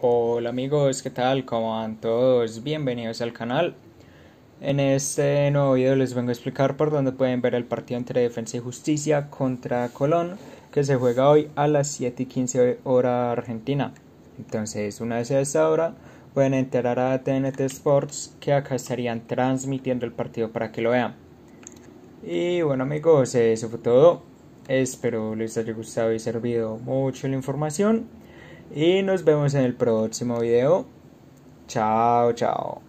Hola amigos, ¿qué tal? ¿Cómo van todos? Bienvenidos al canal. En este nuevo video les vengo a explicar por dónde pueden ver el partido entre Defensa y Justicia contra Colón, que se juega hoy a las 7 y 15 hora argentina. Entonces, una vez a esa hora, pueden enterar a TNT Sports que acá estarían transmitiendo el partido para que lo vean. Y bueno amigos, eso fue todo. Espero les haya gustado y servido mucho la información y nos vemos en el próximo video. Chao, chao.